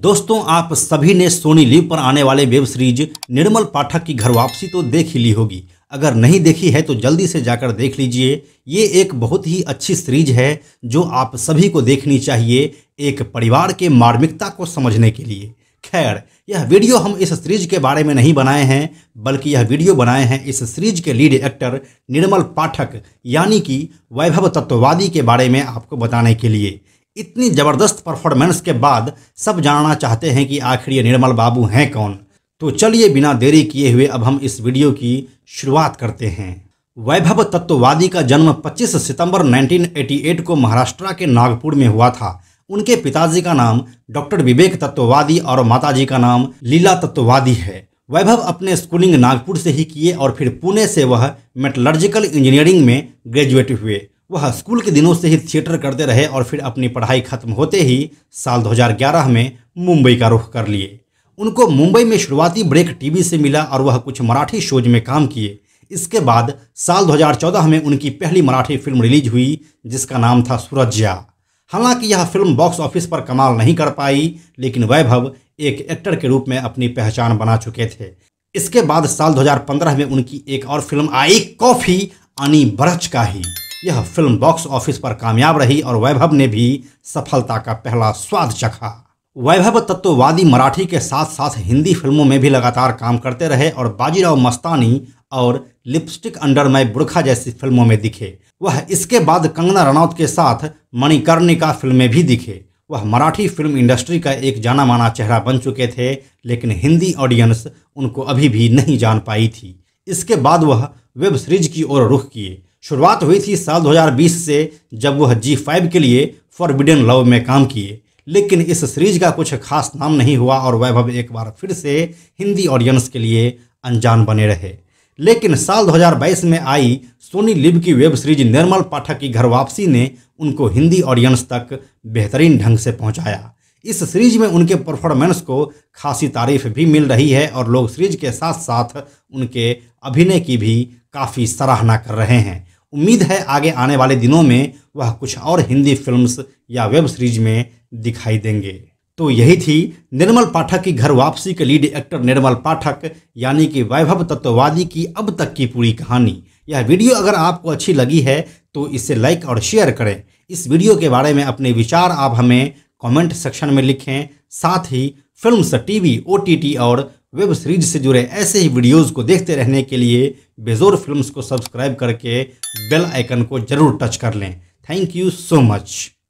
दोस्तों आप सभी ने सोनी लिव पर आने वाले वेब सीरीज निर्मल पाठक की घर वापसी तो देख ही ली होगी अगर नहीं देखी है तो जल्दी से जाकर देख लीजिए ये एक बहुत ही अच्छी सीरीज है जो आप सभी को देखनी चाहिए एक परिवार के मार्मिकता को समझने के लिए खैर यह वीडियो हम इस सीरीज के बारे में नहीं बनाए हैं बल्कि यह वीडियो बनाए हैं इस सीरीज के लीड एक्टर निर्मल पाठक यानी कि वैभव तत्ववादी के बारे में आपको बताने के लिए इतनी ज़बरदस्त परफॉर्मेंस के बाद सब जानना चाहते हैं कि आखिर ये निर्मल बाबू हैं कौन तो चलिए बिना देरी किए हुए अब हम इस वीडियो की शुरुआत करते हैं वैभव तत्ववादी का जन्म 25 सितंबर 1988 को महाराष्ट्र के नागपुर में हुआ था उनके पिताजी का नाम डॉक्टर विवेक तत्ववादी और माताजी का नाम लीला तत्ववादी है वैभव अपने स्कूलिंग नागपुर से ही किए और फिर पुणे से वह मेटलर्जिकल इंजीनियरिंग में ग्रेजुएट हुए वह स्कूल के दिनों से ही थिएटर करते रहे और फिर अपनी पढ़ाई खत्म होते ही साल 2011 में मुंबई का रुख कर लिए उनको मुंबई में शुरुआती ब्रेक टीवी से मिला और वह कुछ मराठी शोज में काम किए इसके बाद साल 2014 में उनकी पहली मराठी फिल्म रिलीज हुई जिसका नाम था सूरजया हालांकि यह फिल्म बॉक्स ऑफिस पर कमाल नहीं कर पाई लेकिन वैभव एक एक्टर के रूप में अपनी पहचान बना चुके थे इसके बाद साल 2015 में उनकी एक और फिल्म आई कॉफी अनी बरछ का ही यह फिल्म बॉक्स ऑफिस पर कामयाब रही और वैभव ने भी सफलता का पहला स्वाद चखा वैभव तत्ववादी मराठी के साथ साथ हिंदी फिल्मों में भी लगातार काम करते रहे और बाजीराव मस्तानी और लिपस्टिक अंडर मै बुरखा जैसी फिल्मों में दिखे वह इसके बाद कंगना रनौत के साथ मणिकर्णिका फिल्में भी दिखे वह मराठी फिल्म इंडस्ट्री का एक जाना माना चेहरा बन चुके थे लेकिन हिंदी ऑडियंस उनको अभी भी नहीं जान पाई थी इसके बाद वह वेब सीरीज की ओर रुख किए शुरुआत हुई थी साल 2020 से जब वह जी फाइव के लिए फॉरबिडन लव में काम किए लेकिन इस सीरीज का कुछ खास नाम नहीं हुआ और वैभव एक बार फिर से हिंदी ऑडियंस के लिए अनजान बने रहे लेकिन साल 2022 में आई सोनी लिव की वेब सीरीज निर्मल पाठक की घर वापसी ने उनको हिंदी ऑडियंस तक बेहतरीन ढंग से पहुंचाया इस सीरीज में उनके परफॉर्मेंस को खासी तारीफ भी मिल रही है और लोग सीरीज के साथ साथ उनके अभिनय की भी काफ़ी सराहना कर रहे हैं उम्मीद है आगे आने वाले दिनों में वह कुछ और हिंदी फिल्म्स या वेब सीरीज में दिखाई देंगे तो यही थी निर्मल पाठक की घर वापसी के लीड एक्टर निर्मल पाठक यानी कि वैभव तत्ववादी की अब तक की पूरी कहानी यह वीडियो अगर आपको अच्छी लगी है तो इसे लाइक और शेयर करें इस वीडियो के बारे में अपने विचार आप हमें कमेंट सेक्शन में लिखें साथ ही फिल्म टीवी ओ और वेब सीरीज से जुड़े ऐसे ही वीडियोस को देखते रहने के लिए बेजोर फिल्म्स को सब्सक्राइब करके बेल आइकन को जरूर टच कर लें थैंक यू सो मच